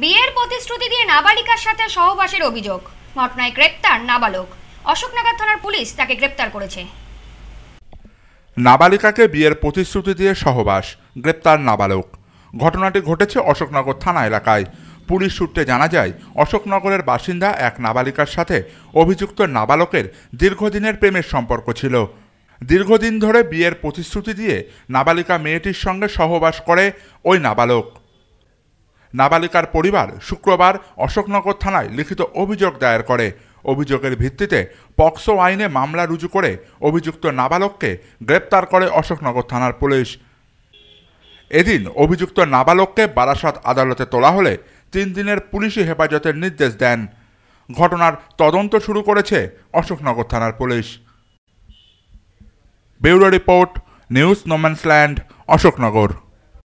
বিয়ের প্রতিশ্রুতি দিয়ে নাবালিকার সাথে সহবাসের অভিযোগ ঘটনায় গ্রেপ্তার নাবালক অশোকনগর থানার পুলিশ তাকে গ্রেপ্তার করেছে নাবালিকাকে বিয়ের প্রতিশ্রুতি দিয়ে সহবাস গ্রেপ্তার নাবালক ঘটনাটি ঘটেছে অশোকনগর থানা এলাকায় পুলিশ সূত্রে জানা যায় অশোকনগরের বাসিন্দা এক নাবালিকার সাথে অভিযুক্ত নাবালকের দীর্ঘদিনের প্রেমের সম্পর্ক ছিল দীর্ঘদিন ধরে বিয়ের প্রতিশ্রুতি দিয়ে নাবালিকা মেয়েটির সঙ্গে সহবাস করে ওই নাবালক নাবালিকার পরিবার শুক্রবার অশোকনগর থানায় লিখিত অভিযোগ দায়ের করে অভিযোগের ভিত্তিতে পক্সো আইনে মামলা রুজু করে অভিযুক্ত নাবালককে গ্রেপ্তার করে অশোকনগর থানার পুলিশ এদিন অভিযুক্ত নাবালককে বারাসত আদালতে তোলা হলে তিন দিনের পুলিশি হেফাজতের নির্দেশ দেন ঘটনার তদন্ত শুরু করেছে অশোকনগর থানার police bureau report news no man's land Ashoknagar